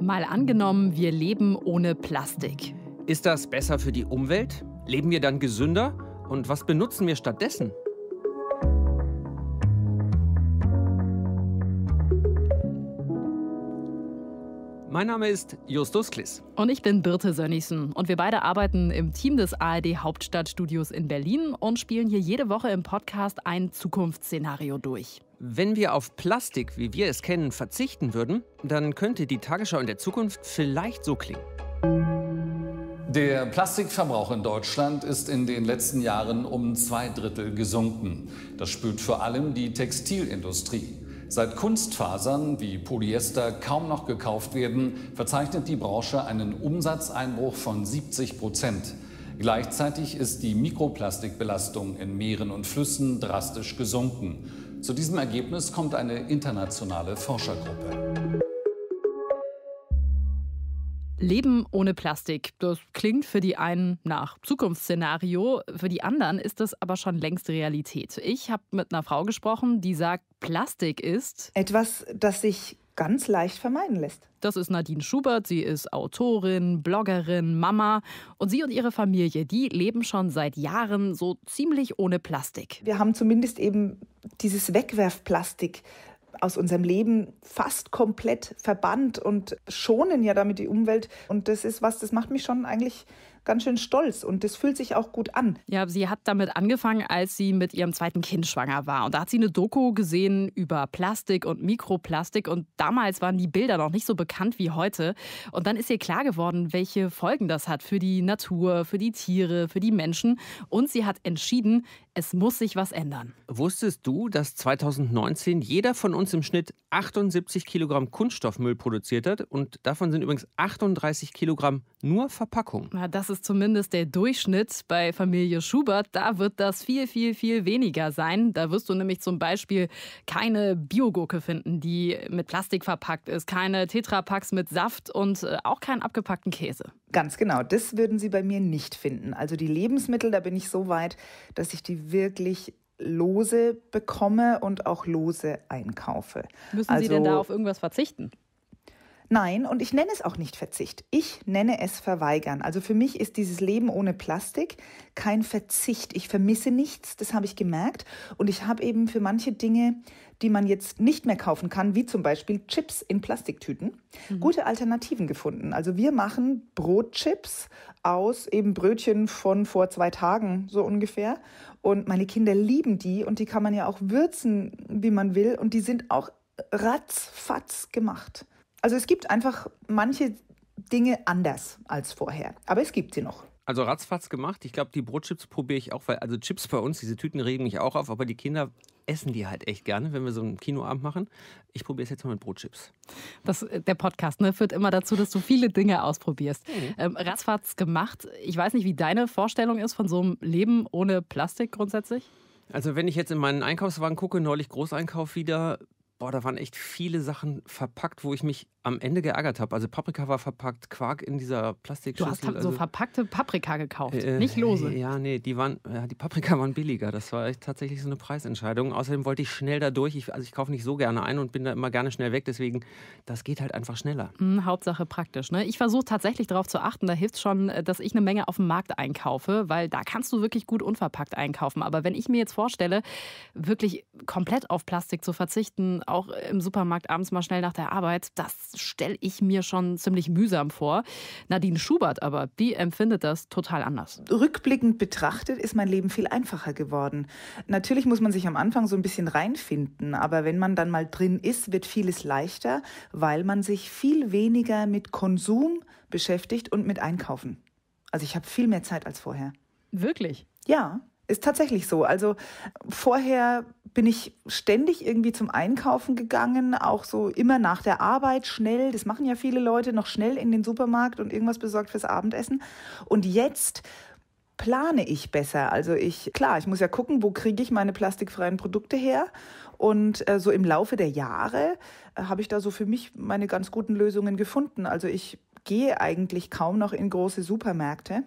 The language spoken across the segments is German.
Mal angenommen, wir leben ohne Plastik. Ist das besser für die Umwelt? Leben wir dann gesünder? Und was benutzen wir stattdessen? Mein Name ist Justus Kliss. Und ich bin Birte Sönnigsen. Und wir beide arbeiten im Team des ARD Hauptstadtstudios in Berlin und spielen hier jede Woche im Podcast ein Zukunftsszenario durch. Wenn wir auf Plastik, wie wir es kennen, verzichten würden, dann könnte die Tagesschau in der Zukunft vielleicht so klingen. Der Plastikverbrauch in Deutschland ist in den letzten Jahren um zwei Drittel gesunken. Das spürt vor allem die Textilindustrie. Seit Kunstfasern wie Polyester kaum noch gekauft werden, verzeichnet die Branche einen Umsatzeinbruch von 70 Prozent. Gleichzeitig ist die Mikroplastikbelastung in Meeren und Flüssen drastisch gesunken. Zu diesem Ergebnis kommt eine internationale Forschergruppe. Leben ohne Plastik. Das klingt für die einen nach Zukunftsszenario, für die anderen ist das aber schon längst Realität. Ich habe mit einer Frau gesprochen, die sagt, Plastik ist etwas, das sich ganz leicht vermeiden lässt. Das ist Nadine Schubert. Sie ist Autorin, Bloggerin, Mama. Und sie und ihre Familie, die leben schon seit Jahren so ziemlich ohne Plastik. Wir haben zumindest eben dieses Wegwerfplastik aus unserem Leben fast komplett verbannt und schonen ja damit die Umwelt. Und das ist was, das macht mich schon eigentlich ganz schön stolz und das fühlt sich auch gut an. Ja, sie hat damit angefangen, als sie mit ihrem zweiten Kind schwanger war. Und da hat sie eine Doku gesehen über Plastik und Mikroplastik. Und damals waren die Bilder noch nicht so bekannt wie heute. Und dann ist ihr klar geworden, welche Folgen das hat für die Natur, für die Tiere, für die Menschen. Und sie hat entschieden, es muss sich was ändern. Wusstest du, dass 2019 jeder von uns im Schnitt 78 Kilogramm Kunststoffmüll produziert hat? Und davon sind übrigens 38 Kilogramm nur Verpackung. Na, das ist zumindest der Durchschnitt bei Familie Schubert. Da wird das viel, viel, viel weniger sein. Da wirst du nämlich zum Beispiel keine Biogurke finden, die mit Plastik verpackt ist, keine Tetrapacks mit Saft und äh, auch keinen abgepackten Käse. Ganz genau, das würden sie bei mir nicht finden. Also die Lebensmittel, da bin ich so weit, dass ich die wirklich lose bekomme und auch lose einkaufe. Müssen also, Sie denn da also auf irgendwas verzichten? Nein, und ich nenne es auch nicht Verzicht. Ich nenne es Verweigern. Also für mich ist dieses Leben ohne Plastik kein Verzicht. Ich vermisse nichts, das habe ich gemerkt. Und ich habe eben für manche Dinge, die man jetzt nicht mehr kaufen kann, wie zum Beispiel Chips in Plastiktüten, mhm. gute Alternativen gefunden. Also wir machen Brotchips aus eben Brötchen von vor zwei Tagen, so ungefähr. Und meine Kinder lieben die und die kann man ja auch würzen, wie man will. Und die sind auch ratzfatz gemacht. Also es gibt einfach manche Dinge anders als vorher, aber es gibt sie noch. Also ratzfatz gemacht. Ich glaube, die Brotchips probiere ich auch, weil also Chips bei uns, diese Tüten regen mich auch auf, aber die Kinder essen die halt echt gerne, wenn wir so einen Kinoabend machen. Ich probiere es jetzt mal mit Brotchips. Das, äh, der Podcast ne, führt immer dazu, dass du viele Dinge ausprobierst. Mhm. Ähm, ratzfatz gemacht. Ich weiß nicht, wie deine Vorstellung ist von so einem Leben ohne Plastik grundsätzlich. Also wenn ich jetzt in meinen Einkaufswagen gucke, neulich Großeinkauf wieder, boah, da waren echt viele Sachen verpackt, wo ich mich am Ende geärgert habe. Also Paprika war verpackt, Quark in dieser Plastikschüssel. Du hast also, so verpackte Paprika gekauft, äh, äh nicht lose. Ja, nee, die, waren, ja, die Paprika waren billiger. Das war tatsächlich so eine Preisentscheidung. Außerdem wollte ich schnell da durch. Ich, also ich kaufe nicht so gerne ein und bin da immer gerne schnell weg. Deswegen, das geht halt einfach schneller. Mhm, Hauptsache praktisch. Ne? Ich versuche tatsächlich darauf zu achten. Da hilft schon, äh, dass ich eine Menge auf dem Markt einkaufe, weil da kannst du wirklich gut unverpackt einkaufen. Aber wenn ich mir jetzt vorstelle, wirklich komplett auf Plastik zu verzichten, auch im Supermarkt abends mal schnell nach der Arbeit, das stelle ich mir schon ziemlich mühsam vor. Nadine Schubert aber, die empfindet das total anders. Rückblickend betrachtet ist mein Leben viel einfacher geworden. Natürlich muss man sich am Anfang so ein bisschen reinfinden, aber wenn man dann mal drin ist, wird vieles leichter, weil man sich viel weniger mit Konsum beschäftigt und mit Einkaufen. Also ich habe viel mehr Zeit als vorher. Wirklich? Ja, ist tatsächlich so. Also vorher bin ich ständig irgendwie zum Einkaufen gegangen, auch so immer nach der Arbeit schnell. Das machen ja viele Leute noch schnell in den Supermarkt und irgendwas besorgt fürs Abendessen. Und jetzt plane ich besser. Also ich, klar, ich muss ja gucken, wo kriege ich meine plastikfreien Produkte her. Und äh, so im Laufe der Jahre äh, habe ich da so für mich meine ganz guten Lösungen gefunden. Also ich gehe eigentlich kaum noch in große Supermärkte,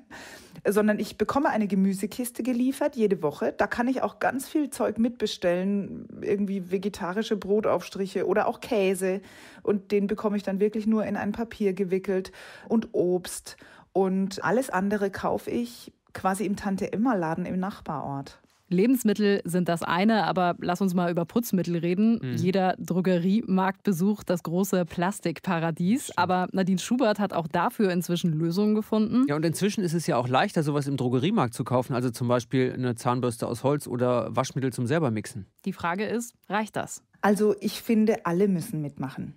sondern ich bekomme eine Gemüsekiste geliefert jede Woche. Da kann ich auch ganz viel Zeug mitbestellen, irgendwie vegetarische Brotaufstriche oder auch Käse. Und den bekomme ich dann wirklich nur in ein Papier gewickelt und Obst. Und alles andere kaufe ich quasi im tante emma laden im Nachbarort. Lebensmittel sind das eine, aber lass uns mal über Putzmittel reden. Mhm. Jeder Drogeriemarkt besucht das große Plastikparadies. Aber Nadine Schubert hat auch dafür inzwischen Lösungen gefunden. Ja, und inzwischen ist es ja auch leichter, sowas im Drogeriemarkt zu kaufen. Also zum Beispiel eine Zahnbürste aus Holz oder Waschmittel zum Selbermixen. Die Frage ist, reicht das? Also ich finde, alle müssen mitmachen.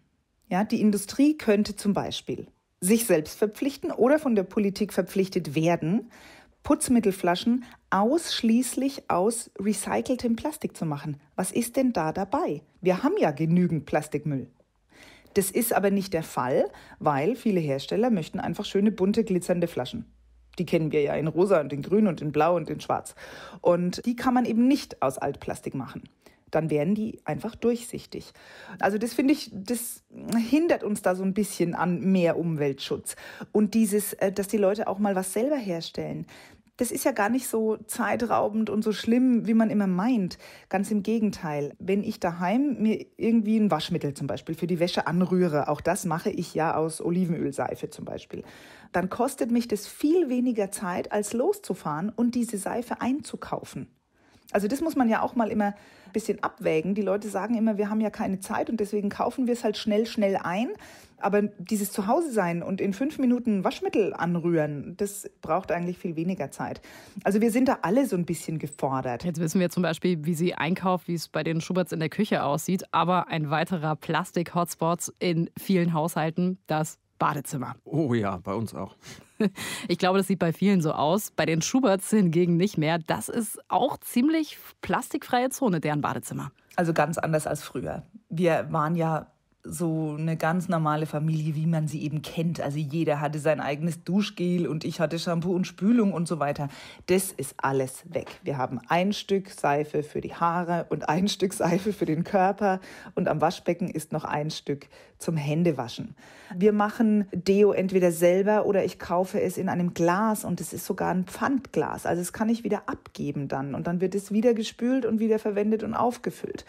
Ja, die Industrie könnte zum Beispiel sich selbst verpflichten oder von der Politik verpflichtet werden, Putzmittelflaschen ausschließlich aus recyceltem Plastik zu machen. Was ist denn da dabei? Wir haben ja genügend Plastikmüll. Das ist aber nicht der Fall, weil viele Hersteller möchten einfach schöne bunte glitzernde Flaschen. Die kennen wir ja in rosa und in grün und in blau und in schwarz. Und die kann man eben nicht aus Altplastik machen. Dann wären die einfach durchsichtig. Also das finde ich, das hindert uns da so ein bisschen an mehr Umweltschutz. Und dieses, äh, dass die Leute auch mal was selber herstellen das ist ja gar nicht so zeitraubend und so schlimm, wie man immer meint. Ganz im Gegenteil. Wenn ich daheim mir irgendwie ein Waschmittel zum Beispiel für die Wäsche anrühre, auch das mache ich ja aus Olivenölseife zum Beispiel, dann kostet mich das viel weniger Zeit, als loszufahren und diese Seife einzukaufen. Also das muss man ja auch mal immer ein bisschen abwägen. Die Leute sagen immer, wir haben ja keine Zeit und deswegen kaufen wir es halt schnell, schnell ein. Aber dieses Zuhause sein und in fünf Minuten Waschmittel anrühren, das braucht eigentlich viel weniger Zeit. Also wir sind da alle so ein bisschen gefordert. Jetzt wissen wir zum Beispiel, wie sie einkauft, wie es bei den Schuberts in der Küche aussieht. Aber ein weiterer Plastik-Hotspot in vielen Haushalten, das Badezimmer. Oh ja, bei uns auch. Ich glaube, das sieht bei vielen so aus. Bei den Schuberts hingegen nicht mehr. Das ist auch ziemlich plastikfreie Zone, deren Badezimmer. Also ganz anders als früher. Wir waren ja so eine ganz normale Familie, wie man sie eben kennt. Also jeder hatte sein eigenes Duschgel und ich hatte Shampoo und Spülung und so weiter. Das ist alles weg. Wir haben ein Stück Seife für die Haare und ein Stück Seife für den Körper und am Waschbecken ist noch ein Stück zum Händewaschen. Wir machen Deo entweder selber oder ich kaufe es in einem Glas und es ist sogar ein Pfandglas. Also es kann ich wieder abgeben dann und dann wird es wieder gespült und wieder verwendet und aufgefüllt.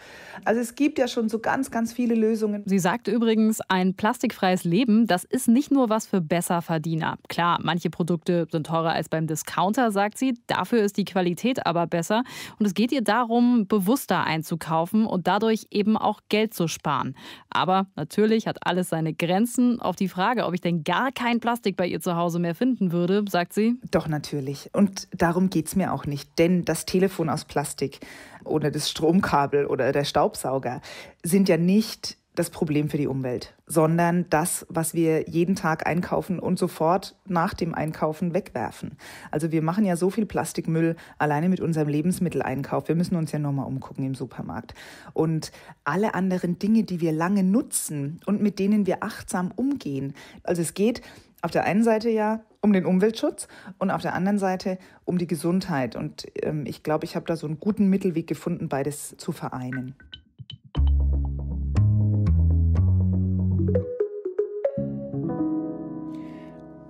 Also es gibt ja schon so ganz, ganz viele Lösungen. Sie sagt übrigens, ein plastikfreies Leben, das ist nicht nur was für Besserverdiener. Klar, manche Produkte sind teurer als beim Discounter, sagt sie. Dafür ist die Qualität aber besser und es geht ihr darum, bewusster einzukaufen und dadurch eben auch Geld zu sparen. Aber natürlich hat alles seine Grenzen. Auf die Frage, ob ich denn gar kein Plastik bei ihr zu Hause mehr finden würde, sagt sie. Doch natürlich. Und darum geht es mir auch nicht. Denn das Telefon aus Plastik oder das Stromkabel oder der Staubsauger sind ja nicht das Problem für die Umwelt, sondern das, was wir jeden Tag einkaufen und sofort nach dem Einkaufen wegwerfen. Also wir machen ja so viel Plastikmüll alleine mit unserem Lebensmitteleinkauf. Wir müssen uns ja nur mal umgucken im Supermarkt. Und alle anderen Dinge, die wir lange nutzen und mit denen wir achtsam umgehen. Also es geht auf der einen Seite ja um den Umweltschutz und auf der anderen Seite um die Gesundheit. Und ähm, ich glaube, ich habe da so einen guten Mittelweg gefunden, beides zu vereinen.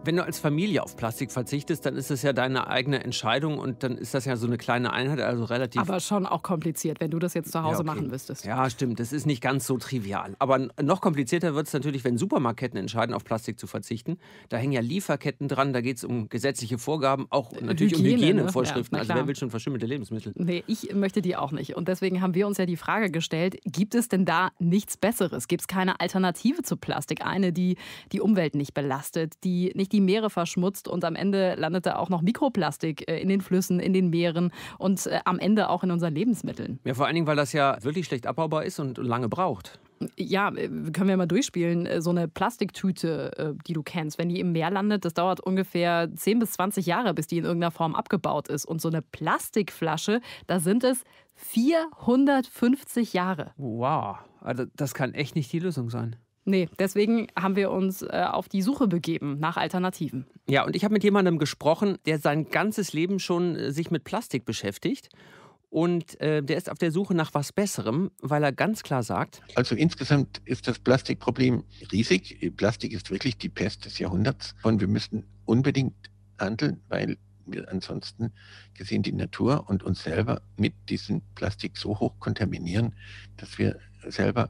wenn du als Familie auf Plastik verzichtest, dann ist das ja deine eigene Entscheidung und dann ist das ja so eine kleine Einheit, also relativ. Aber schon auch kompliziert, wenn du das jetzt zu Hause ja, okay. machen müsstest. Ja, stimmt. Das ist nicht ganz so trivial. Aber noch komplizierter wird es natürlich, wenn Supermarketten entscheiden, auf Plastik zu verzichten. Da hängen ja Lieferketten dran, da geht es um gesetzliche Vorgaben, auch äh, natürlich Hygiene, um ne? Hygienevorschriften. Ja, also wer will schon verschimmelte Lebensmittel? Nee, ich möchte die auch nicht. Und deswegen haben wir uns ja die Frage gestellt, gibt es denn da nichts Besseres? Gibt es keine Alternative zu Plastik? Eine, die die Umwelt nicht belastet, die nicht die die Meere verschmutzt und am Ende landet da auch noch Mikroplastik äh, in den Flüssen, in den Meeren und äh, am Ende auch in unseren Lebensmitteln. Ja, vor allen Dingen, weil das ja wirklich schlecht abbaubar ist und lange braucht. Ja, äh, können wir mal durchspielen. So eine Plastiktüte, die du kennst, wenn die im Meer landet, das dauert ungefähr 10 bis 20 Jahre, bis die in irgendeiner Form abgebaut ist. Und so eine Plastikflasche, da sind es 450 Jahre. Wow, also das kann echt nicht die Lösung sein. Nee, deswegen haben wir uns äh, auf die Suche begeben nach Alternativen. Ja, und ich habe mit jemandem gesprochen, der sein ganzes Leben schon äh, sich mit Plastik beschäftigt. Und äh, der ist auf der Suche nach was Besserem, weil er ganz klar sagt. Also insgesamt ist das Plastikproblem riesig. Plastik ist wirklich die Pest des Jahrhunderts. Und wir müssen unbedingt handeln, weil wir ansonsten gesehen die Natur und uns selber mit diesem Plastik so hoch kontaminieren, dass wir selber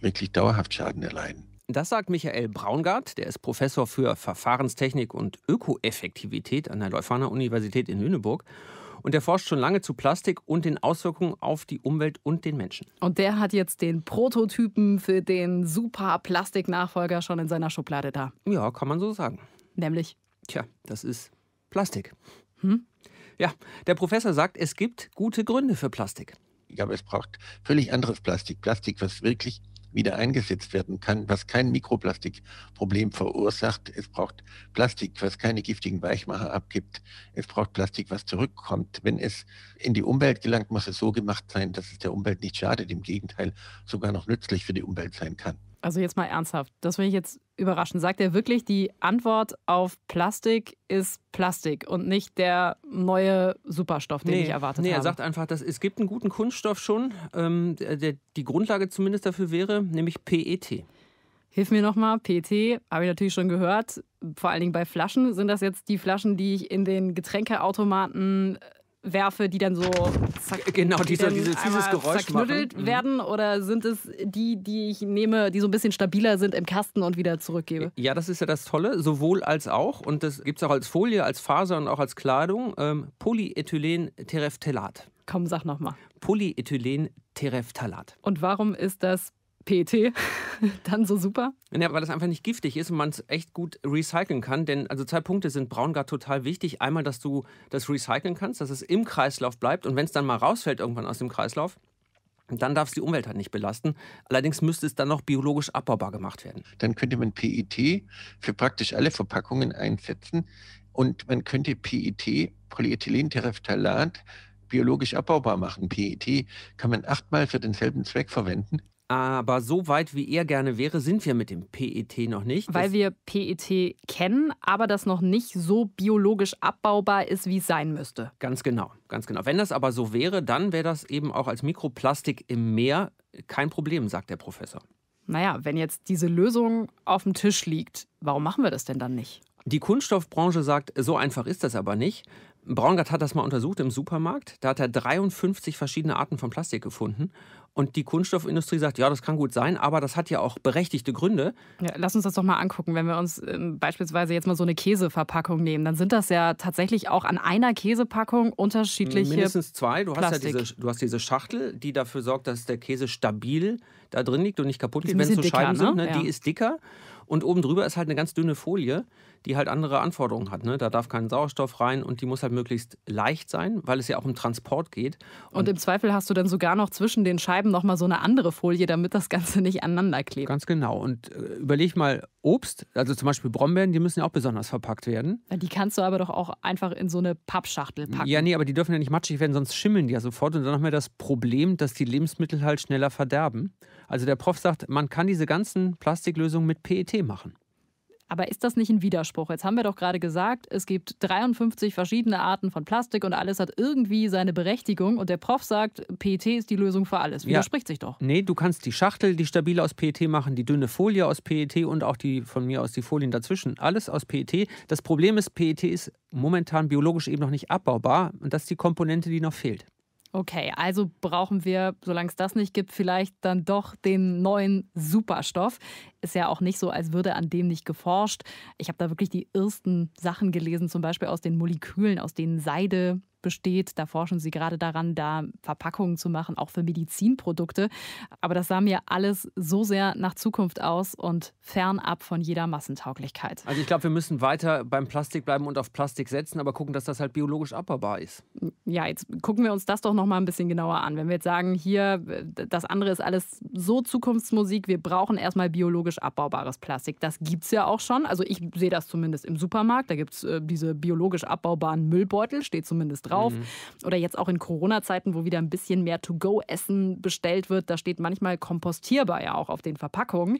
wirklich dauerhaft Schaden erleiden. Das sagt Michael Braungart, der ist Professor für Verfahrenstechnik und Ökoeffektivität an der Leuphana Universität in Lüneburg. Und er forscht schon lange zu Plastik und den Auswirkungen auf die Umwelt und den Menschen. Und der hat jetzt den Prototypen für den super Plastik-Nachfolger schon in seiner Schublade da. Ja, kann man so sagen. Nämlich? Tja, das ist Plastik. Hm? Ja, der Professor sagt, es gibt gute Gründe für Plastik. Ja, aber es braucht völlig anderes Plastik. Plastik, was wirklich wieder eingesetzt werden kann, was kein Mikroplastikproblem verursacht. Es braucht Plastik, was keine giftigen Weichmacher abgibt. Es braucht Plastik, was zurückkommt. Wenn es in die Umwelt gelangt, muss es so gemacht sein, dass es der Umwelt nicht schadet, im Gegenteil sogar noch nützlich für die Umwelt sein kann. Also jetzt mal ernsthaft, das will ich jetzt überraschend, sagt er wirklich, die Antwort auf Plastik ist Plastik und nicht der neue Superstoff, den nee, ich erwartet nee, habe. Nee, er sagt einfach, dass es gibt einen guten Kunststoff schon, ähm, der die Grundlage zumindest dafür wäre, nämlich PET. Hilf mir nochmal, PET habe ich natürlich schon gehört, vor allen Dingen bei Flaschen. Sind das jetzt die Flaschen, die ich in den Getränkeautomaten werfe, die dann so zack, genau die diese, dieses, dieses Geräusch zerknüttelt machen. werden oder sind es die, die ich nehme, die so ein bisschen stabiler sind im Kasten und wieder zurückgebe? Ja, das ist ja das Tolle, sowohl als auch und das gibt es auch als Folie, als Faser und auch als Kleidung, ähm, Polyethylen-Tereftelat. Komm, sag nochmal. polyethylen Polyethylentereftalat. Und warum ist das PET, dann so super. Ja, weil das einfach nicht giftig ist und man es echt gut recyceln kann. Denn also zwei Punkte sind Braungart total wichtig. Einmal, dass du das recyceln kannst, dass es im Kreislauf bleibt und wenn es dann mal rausfällt irgendwann aus dem Kreislauf, dann darf es die Umwelt halt nicht belasten. Allerdings müsste es dann noch biologisch abbaubar gemacht werden. Dann könnte man PET für praktisch alle Verpackungen einsetzen und man könnte PET, Polyethylentereftalat, biologisch abbaubar machen. PET kann man achtmal für denselben Zweck verwenden aber so weit, wie er gerne wäre, sind wir mit dem PET noch nicht. Weil das wir PET kennen, aber das noch nicht so biologisch abbaubar ist, wie es sein müsste. Ganz genau, ganz genau. Wenn das aber so wäre, dann wäre das eben auch als Mikroplastik im Meer kein Problem, sagt der Professor. Naja, wenn jetzt diese Lösung auf dem Tisch liegt, warum machen wir das denn dann nicht? Die Kunststoffbranche sagt, so einfach ist das aber nicht. Braungart hat das mal untersucht im Supermarkt. Da hat er 53 verschiedene Arten von Plastik gefunden. Und die Kunststoffindustrie sagt, ja, das kann gut sein, aber das hat ja auch berechtigte Gründe. Ja, lass uns das doch mal angucken. Wenn wir uns ähm, beispielsweise jetzt mal so eine Käseverpackung nehmen, dann sind das ja tatsächlich auch an einer Käsepackung unterschiedliche. Mindestens zwei. Du hast ja diese, du hast diese Schachtel, die dafür sorgt, dass der Käse stabil da drin liegt und nicht kaputt geht, wenn es so dicker, Scheiben ne? sind. Ne? ne ja. Die ist dicker. Und oben drüber ist halt eine ganz dünne Folie, die halt andere Anforderungen hat. Ne? Da darf kein Sauerstoff rein und die muss halt möglichst leicht sein, weil es ja auch um Transport geht. Und, und im Zweifel hast du dann sogar noch zwischen den Scheiben nochmal so eine andere Folie, damit das Ganze nicht aneinander klebt. Ganz genau. Und äh, überleg mal, Obst, also zum Beispiel Brombeeren, die müssen ja auch besonders verpackt werden. die kannst du aber doch auch einfach in so eine Pappschachtel packen. Ja, nee, aber die dürfen ja nicht matschig werden, sonst schimmeln die ja sofort. Und dann haben wir das Problem, dass die Lebensmittel halt schneller verderben. Also der Prof sagt, man kann diese ganzen Plastiklösungen mit PET machen. Aber ist das nicht ein Widerspruch? Jetzt haben wir doch gerade gesagt, es gibt 53 verschiedene Arten von Plastik und alles hat irgendwie seine Berechtigung. Und der Prof sagt, PET ist die Lösung für alles. Widerspricht ja. sich doch. Nee, du kannst die Schachtel, die stabile aus PET machen, die dünne Folie aus PET und auch die von mir aus die Folien dazwischen. Alles aus PET. Das Problem ist, PET ist momentan biologisch eben noch nicht abbaubar. Und das ist die Komponente, die noch fehlt. Okay, also brauchen wir, solange es das nicht gibt, vielleicht dann doch den neuen Superstoff. Ist ja auch nicht so, als würde an dem nicht geforscht. Ich habe da wirklich die ersten Sachen gelesen, zum Beispiel aus den Molekülen, aus denen Seide besteht. Da forschen sie gerade daran, da Verpackungen zu machen, auch für Medizinprodukte. Aber das sah mir alles so sehr nach Zukunft aus und fernab von jeder Massentauglichkeit. Also ich glaube, wir müssen weiter beim Plastik bleiben und auf Plastik setzen, aber gucken, dass das halt biologisch abbaubar ist. Ja, jetzt gucken wir uns das doch nochmal ein bisschen genauer an. Wenn wir jetzt sagen, hier, äh, das andere ist alles so Zukunftsmusik, wir brauchen erstmal biologisch abbaubares Plastik. Das gibt es ja auch schon. Also ich sehe das zumindest im Supermarkt. Da gibt es äh, diese biologisch abbaubaren Müllbeutel, steht zumindest drauf drauf. Mhm. Oder jetzt auch in Corona-Zeiten, wo wieder ein bisschen mehr To-Go-Essen bestellt wird, da steht manchmal kompostierbar ja auch auf den Verpackungen.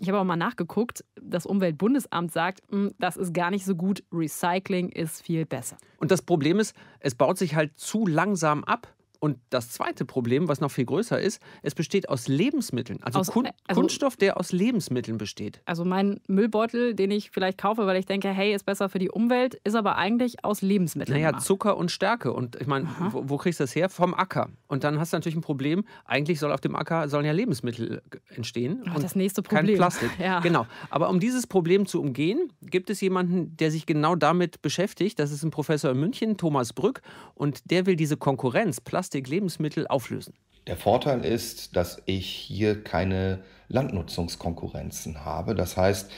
Ich habe auch mal nachgeguckt, das Umweltbundesamt sagt, hm, das ist gar nicht so gut, Recycling ist viel besser. Und das Problem ist, es baut sich halt zu langsam ab. Und das zweite Problem, was noch viel größer ist, es besteht aus Lebensmitteln. Also, aus, Kun äh, also Kunststoff, der aus Lebensmitteln besteht. Also mein Müllbeutel, den ich vielleicht kaufe, weil ich denke, hey, ist besser für die Umwelt, ist aber eigentlich aus Lebensmitteln. Naja, gemacht. Zucker und Stärke. Und ich meine, wo, wo, kriegst du das her? Vom Acker. Und dann hast du natürlich ein Problem. Eigentlich soll auf dem Acker sollen ja Lebensmittel äh, entstehen. Oh, das nächste Problem. Kein Plastik. Ja. Genau. Aber um dieses Problem zu umgehen, gibt es jemanden, der sich genau damit beschäftigt. Das ist ein Professor in München, Thomas Brück. Und der will diese Konkurrenz, Plastik Plastik-Lebensmittel auflösen. Der Vorteil ist, dass ich hier keine Landnutzungskonkurrenzen habe. Das heißt,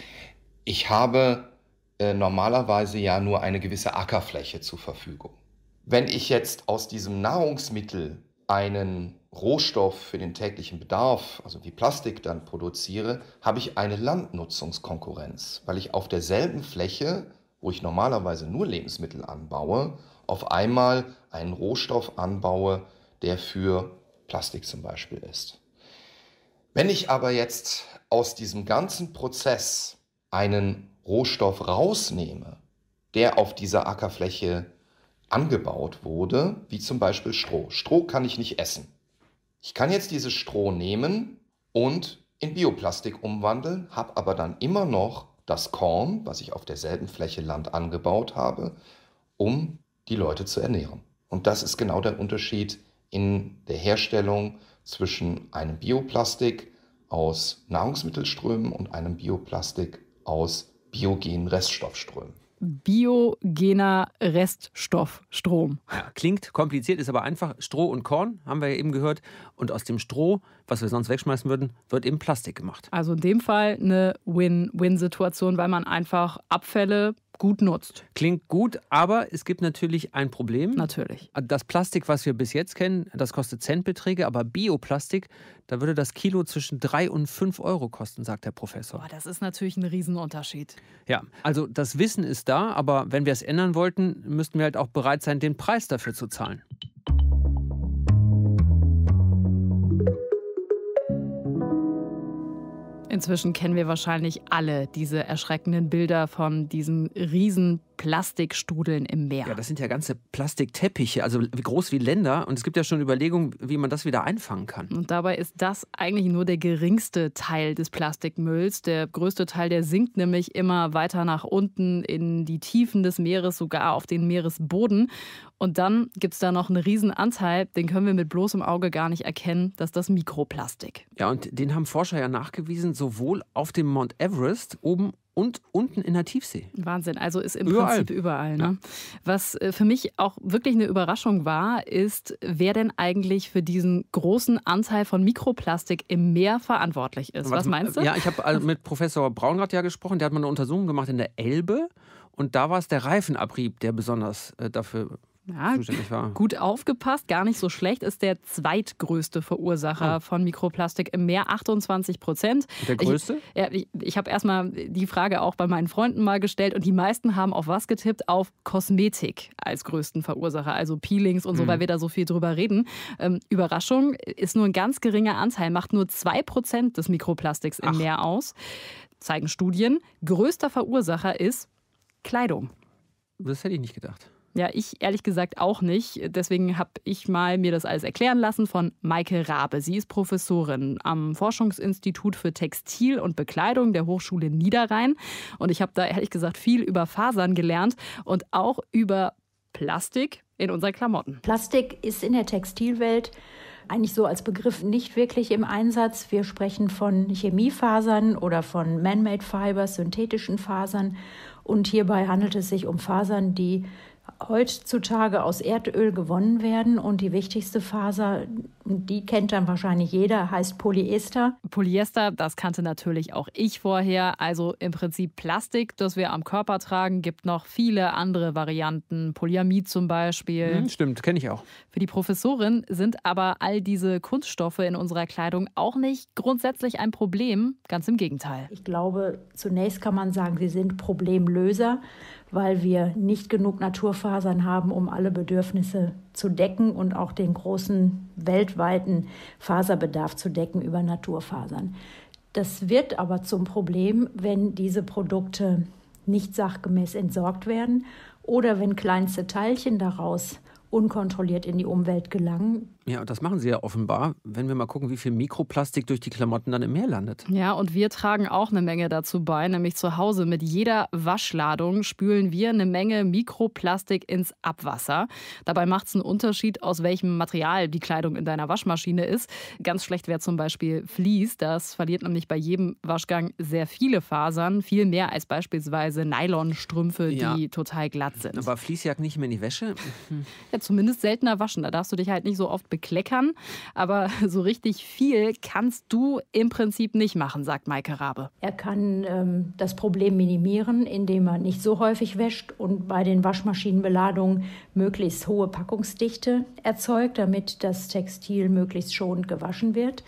ich habe äh, normalerweise ja nur eine gewisse Ackerfläche zur Verfügung. Wenn ich jetzt aus diesem Nahrungsmittel einen Rohstoff für den täglichen Bedarf, also wie Plastik dann produziere, habe ich eine Landnutzungskonkurrenz, weil ich auf derselben Fläche, wo ich normalerweise nur Lebensmittel anbaue, auf einmal einen Rohstoff anbaue, der für Plastik zum Beispiel ist. Wenn ich aber jetzt aus diesem ganzen Prozess einen Rohstoff rausnehme, der auf dieser Ackerfläche angebaut wurde, wie zum Beispiel Stroh. Stroh kann ich nicht essen. Ich kann jetzt dieses Stroh nehmen und in Bioplastik umwandeln, habe aber dann immer noch das Korn, was ich auf derselben Fläche Land angebaut habe, um die Leute zu ernähren. Und das ist genau der Unterschied in der Herstellung zwischen einem Bioplastik aus Nahrungsmittelströmen und einem Bioplastik aus biogenen Reststoffströmen biogener Reststoffstrom. Ja, klingt kompliziert, ist aber einfach. Stroh und Korn haben wir ja eben gehört. Und aus dem Stroh, was wir sonst wegschmeißen würden, wird eben Plastik gemacht. Also in dem Fall eine Win-Win-Situation, weil man einfach Abfälle gut nutzt. Klingt gut, aber es gibt natürlich ein Problem. Natürlich. Das Plastik, was wir bis jetzt kennen, das kostet Centbeträge, aber Bioplastik, da würde das Kilo zwischen 3 und 5 Euro kosten, sagt der Professor. Boah, das ist natürlich ein Riesenunterschied. Ja, also das Wissen ist da, aber wenn wir es ändern wollten, müssten wir halt auch bereit sein, den Preis dafür zu zahlen. Inzwischen kennen wir wahrscheinlich alle diese erschreckenden Bilder von diesen riesen Plastikstrudeln im Meer. Ja, das sind ja ganze Plastikteppiche, also groß wie Länder. Und es gibt ja schon Überlegungen, wie man das wieder einfangen kann. Und dabei ist das eigentlich nur der geringste Teil des Plastikmülls. Der größte Teil, der sinkt nämlich immer weiter nach unten in die Tiefen des Meeres, sogar auf den Meeresboden. Und dann gibt es da noch einen riesen Anteil, den können wir mit bloßem Auge gar nicht erkennen, dass das Mikroplastik. Ja, und den haben Forscher ja nachgewiesen, sowohl auf dem Mount Everest oben und unten in der Tiefsee. Wahnsinn, also ist im überall. Prinzip überall. Ne? Ja. Was äh, für mich auch wirklich eine Überraschung war, ist, wer denn eigentlich für diesen großen Anteil von Mikroplastik im Meer verantwortlich ist. Was, Was meinst du? Ja, ich habe äh, mit Professor Braunrad ja gesprochen, der hat mal eine Untersuchung gemacht in der Elbe und da war es der Reifenabrieb, der besonders äh, dafür ja, Gut aufgepasst, gar nicht so schlecht, ist der zweitgrößte Verursacher oh. von Mikroplastik im Meer, 28 Prozent. Der größte? Ich, ja, ich, ich habe erstmal die Frage auch bei meinen Freunden mal gestellt und die meisten haben auf was getippt? Auf Kosmetik als größten Verursacher, also Peelings und so, mhm. weil wir da so viel drüber reden. Ähm, Überraschung, ist nur ein ganz geringer Anteil, macht nur 2 Prozent des Mikroplastiks im Ach. Meer aus, zeigen Studien. Größter Verursacher ist Kleidung. Das hätte ich nicht gedacht. Ja, ich ehrlich gesagt auch nicht. Deswegen habe ich mal mir das alles erklären lassen von Maike Rabe. Sie ist Professorin am Forschungsinstitut für Textil und Bekleidung der Hochschule Niederrhein. Und ich habe da ehrlich gesagt viel über Fasern gelernt und auch über Plastik in unseren Klamotten. Plastik ist in der Textilwelt eigentlich so als Begriff nicht wirklich im Einsatz. Wir sprechen von Chemiefasern oder von Man-Made Fibers, synthetischen Fasern. Und hierbei handelt es sich um Fasern, die heutzutage aus Erdöl gewonnen werden und die wichtigste Faser, die kennt dann wahrscheinlich jeder, heißt Polyester. Polyester, das kannte natürlich auch ich vorher. Also im Prinzip Plastik, das wir am Körper tragen, gibt noch viele andere Varianten. Polyamid zum Beispiel. Hm, stimmt, kenne ich auch. Für die Professorin sind aber all diese Kunststoffe in unserer Kleidung auch nicht grundsätzlich ein Problem, ganz im Gegenteil. Ich glaube, zunächst kann man sagen, sie sind Problemlöser, weil wir nicht genug Naturfasern haben, um alle Bedürfnisse zu decken und auch den großen weltweiten Faserbedarf zu decken über Naturfasern. Das wird aber zum Problem, wenn diese Produkte nicht sachgemäß entsorgt werden oder wenn kleinste Teilchen daraus unkontrolliert in die Umwelt gelangen, ja, das machen sie ja offenbar, wenn wir mal gucken, wie viel Mikroplastik durch die Klamotten dann im Meer landet. Ja, und wir tragen auch eine Menge dazu bei, nämlich zu Hause. Mit jeder Waschladung spülen wir eine Menge Mikroplastik ins Abwasser. Dabei macht es einen Unterschied, aus welchem Material die Kleidung in deiner Waschmaschine ist. Ganz schlecht wäre zum Beispiel Vlies. Das verliert nämlich bei jedem Waschgang sehr viele Fasern, viel mehr als beispielsweise Nylonstrümpfe, ja. die total glatt sind. Aber Vlies jagt nicht mehr in die Wäsche? ja, zumindest seltener waschen. Da darfst du dich halt nicht so oft bekleckern. Aber so richtig viel kannst du im Prinzip nicht machen, sagt Maike Rabe. Er kann ähm, das Problem minimieren, indem er nicht so häufig wäscht und bei den Waschmaschinenbeladungen möglichst hohe Packungsdichte erzeugt, damit das Textil möglichst schonend gewaschen wird.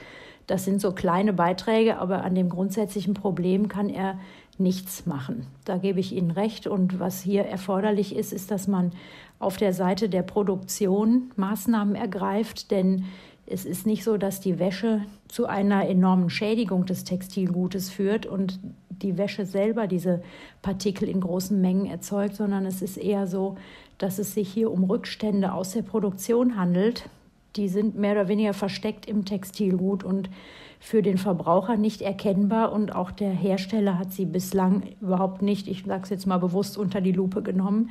Das sind so kleine Beiträge, aber an dem grundsätzlichen Problem kann er nichts machen. Da gebe ich Ihnen recht. Und was hier erforderlich ist, ist, dass man auf der Seite der Produktion Maßnahmen ergreift, denn es ist nicht so, dass die Wäsche zu einer enormen Schädigung des Textilgutes führt und die Wäsche selber diese Partikel in großen Mengen erzeugt, sondern es ist eher so, dass es sich hier um Rückstände aus der Produktion handelt. Die sind mehr oder weniger versteckt im Textilgut und für den Verbraucher nicht erkennbar und auch der Hersteller hat sie bislang überhaupt nicht, ich sage es jetzt mal bewusst, unter die Lupe genommen,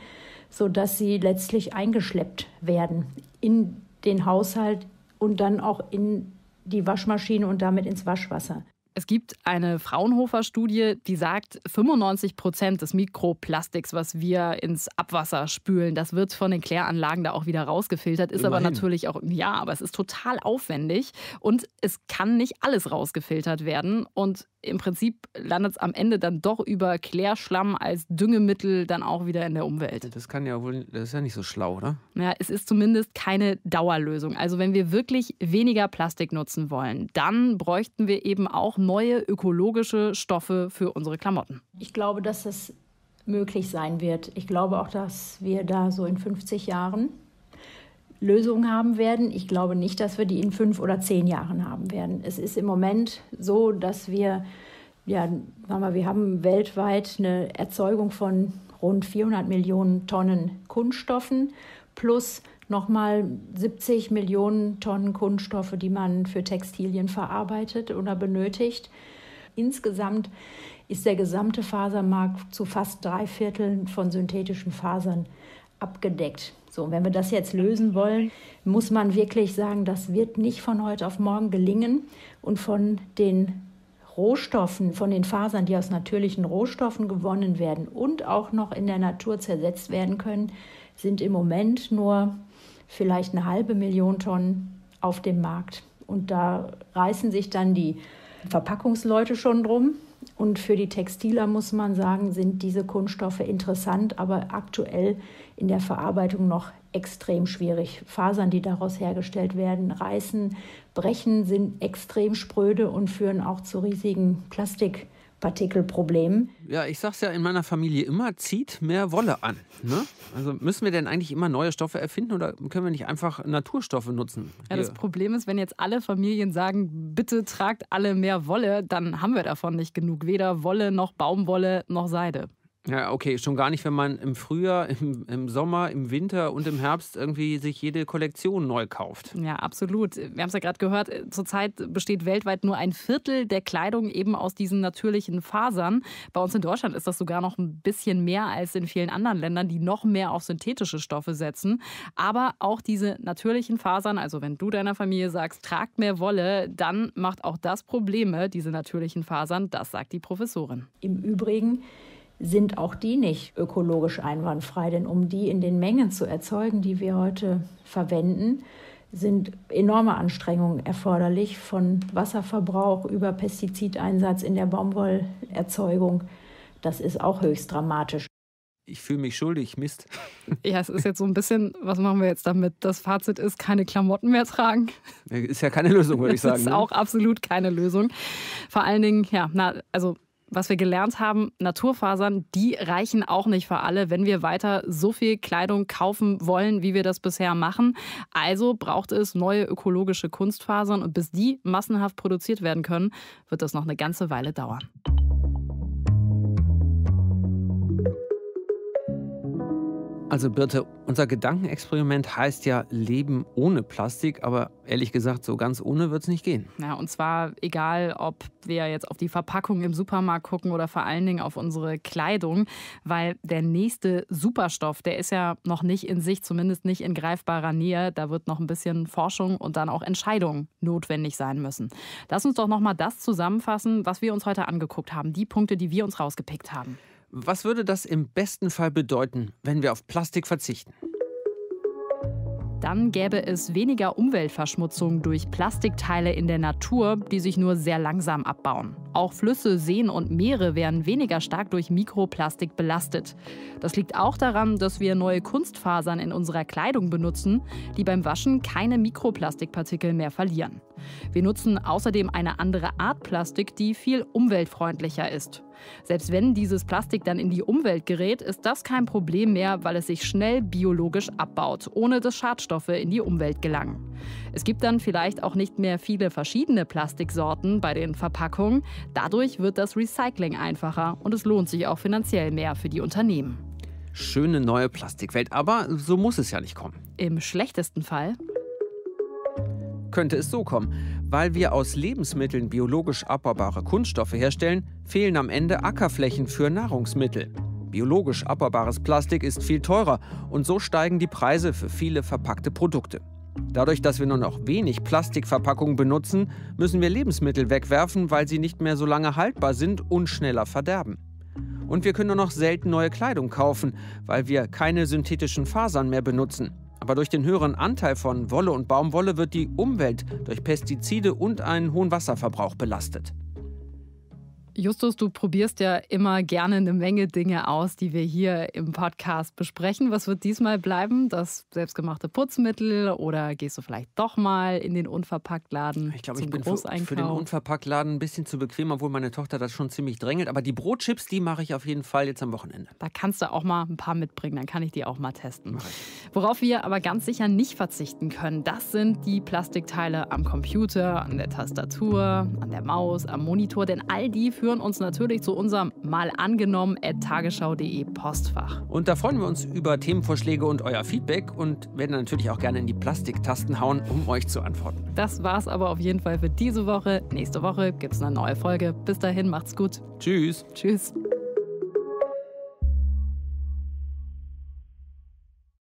sodass sie letztlich eingeschleppt werden in den Haushalt und dann auch in die Waschmaschine und damit ins Waschwasser. Es gibt eine Fraunhofer-Studie, die sagt, 95 Prozent des Mikroplastiks, was wir ins Abwasser spülen, das wird von den Kläranlagen da auch wieder rausgefiltert. Ist Immerhin. aber natürlich auch, ja, aber es ist total aufwendig und es kann nicht alles rausgefiltert werden. Und im Prinzip landet es am Ende dann doch über Klärschlamm als Düngemittel dann auch wieder in der Umwelt. Das kann ja wohl, das ist ja nicht so schlau, oder? Ja, es ist zumindest keine Dauerlösung. Also wenn wir wirklich weniger Plastik nutzen wollen, dann bräuchten wir eben auch neue ökologische Stoffe für unsere Klamotten. Ich glaube, dass es möglich sein wird. Ich glaube auch, dass wir da so in 50 Jahren Lösungen haben werden. Ich glaube nicht, dass wir die in fünf oder zehn Jahren haben werden. Es ist im Moment so, dass wir, ja, sagen wir, mal, wir haben weltweit eine Erzeugung von rund 400 Millionen Tonnen Kunststoffen plus nochmal 70 Millionen Tonnen Kunststoffe, die man für Textilien verarbeitet oder benötigt. Insgesamt ist der gesamte Fasermarkt zu fast drei Vierteln von synthetischen Fasern abgedeckt. So, wenn wir das jetzt lösen wollen, muss man wirklich sagen, das wird nicht von heute auf morgen gelingen. Und von den Rohstoffen, von den Fasern, die aus natürlichen Rohstoffen gewonnen werden und auch noch in der Natur zersetzt werden können, sind im Moment nur vielleicht eine halbe Million Tonnen auf dem Markt. Und da reißen sich dann die Verpackungsleute schon drum. Und für die Textiler muss man sagen, sind diese Kunststoffe interessant, aber aktuell in der Verarbeitung noch extrem schwierig. Fasern, die daraus hergestellt werden, reißen, brechen, sind extrem spröde und führen auch zu riesigen Plastik. Partikelproblem. Ja, ich sag's ja in meiner Familie immer, zieht mehr Wolle an. Ne? Also müssen wir denn eigentlich immer neue Stoffe erfinden oder können wir nicht einfach Naturstoffe nutzen? Ja, das Problem ist, wenn jetzt alle Familien sagen, bitte tragt alle mehr Wolle, dann haben wir davon nicht genug. Weder Wolle noch Baumwolle noch Seide. Ja, okay, schon gar nicht, wenn man im Frühjahr, im, im, Sommer, im Winter und im Herbst irgendwie sich jede Kollektion neu kauft. Ja, absolut. Wir haben es ja gerade gehört, äh, zurzeit besteht weltweit nur ein Viertel der Kleidung eben aus diesen natürlichen Fasern. Bei uns in Deutschland ist das sogar noch ein bisschen mehr als in vielen anderen Ländern, die noch mehr auf synthetische Stoffe setzen. Aber auch diese natürlichen Fasern, also wenn du deiner Familie sagst, tragt mehr Wolle, dann macht auch das Probleme, diese natürlichen Fasern. Das sagt die Professorin. Im Übrigen sind auch die nicht ökologisch einwandfrei. Denn um die in den Mengen zu erzeugen, die wir heute verwenden, sind enorme Anstrengungen erforderlich von Wasserverbrauch über Pestizideinsatz in der Baumwollerzeugung. Das ist auch höchst dramatisch. Ich fühle mich schuldig, Mist. Ja, es ist jetzt so ein bisschen, was machen wir jetzt damit? Das Fazit ist, keine Klamotten mehr tragen. Ist ja keine Lösung, würde ich sagen. ist ne? auch absolut keine Lösung. Vor allen Dingen, ja, na, also was wir gelernt haben, Naturfasern, die reichen auch nicht für alle, wenn wir weiter so viel Kleidung kaufen wollen, wie wir das bisher machen. Also braucht es neue ökologische Kunstfasern und bis die massenhaft produziert werden können, wird das noch eine ganze Weile dauern. Also Birte, unser Gedankenexperiment heißt ja Leben ohne Plastik, aber ehrlich gesagt, so ganz ohne wird es nicht gehen. Ja, und zwar egal, ob wir jetzt auf die Verpackung im Supermarkt gucken oder vor allen Dingen auf unsere Kleidung, weil der nächste Superstoff, der ist ja noch nicht in sich, zumindest nicht in greifbarer Nähe. Da wird noch ein bisschen Forschung und dann auch Entscheidungen notwendig sein müssen. Lass uns doch nochmal das zusammenfassen, was wir uns heute angeguckt haben, die Punkte, die wir uns rausgepickt haben. Was würde das im besten Fall bedeuten, wenn wir auf Plastik verzichten? Dann gäbe es weniger Umweltverschmutzung durch Plastikteile in der Natur, die sich nur sehr langsam abbauen. Auch Flüsse, Seen und Meere wären weniger stark durch Mikroplastik belastet. Das liegt auch daran, dass wir neue Kunstfasern in unserer Kleidung benutzen, die beim Waschen keine Mikroplastikpartikel mehr verlieren. Wir nutzen außerdem eine andere Art Plastik, die viel umweltfreundlicher ist. Selbst wenn dieses Plastik dann in die Umwelt gerät, ist das kein Problem mehr, weil es sich schnell biologisch abbaut, ohne dass Schadstoffe in die Umwelt gelangen. Es gibt dann vielleicht auch nicht mehr viele verschiedene Plastiksorten bei den Verpackungen. Dadurch wird das Recycling einfacher und es lohnt sich auch finanziell mehr für die Unternehmen. Schöne neue Plastikwelt, aber so muss es ja nicht kommen. Im schlechtesten Fall könnte es so kommen. Weil wir aus Lebensmitteln biologisch abbaubare Kunststoffe herstellen, fehlen am Ende Ackerflächen für Nahrungsmittel. Biologisch abbaubares Plastik ist viel teurer und so steigen die Preise für viele verpackte Produkte. Dadurch, dass wir nur noch wenig Plastikverpackungen benutzen, müssen wir Lebensmittel wegwerfen, weil sie nicht mehr so lange haltbar sind und schneller verderben. Und wir können nur noch selten neue Kleidung kaufen, weil wir keine synthetischen Fasern mehr benutzen. Aber durch den höheren Anteil von Wolle und Baumwolle wird die Umwelt durch Pestizide und einen hohen Wasserverbrauch belastet. Justus, du probierst ja immer gerne eine Menge Dinge aus, die wir hier im Podcast besprechen. Was wird diesmal bleiben? Das selbstgemachte Putzmittel oder gehst du vielleicht doch mal in den Unverpacktladen? Ich glaube, ich bin für, für, den Unverpacktladen ein bisschen zu bequem, obwohl meine Tochter das schon ziemlich drängelt. Aber die Brotchips, die mache ich auf jeden Fall jetzt am Wochenende. Da kannst du auch mal ein paar mitbringen, dann kann ich die auch mal testen. Worauf wir aber ganz sicher nicht verzichten können, das sind die Plastikteile am Computer, an der Tastatur, an der Maus, am Monitor, denn all die für führen uns natürlich zu unserem mal angenommen tagesschau.de Postfach. Und da freuen wir uns über Themenvorschläge und euer Feedback und werden natürlich auch gerne in die Plastiktasten hauen, um euch zu antworten. Das war's aber auf jeden Fall für diese Woche. Nächste Woche gibt's eine neue Folge. Bis dahin macht's gut. Tschüss. Tschüss.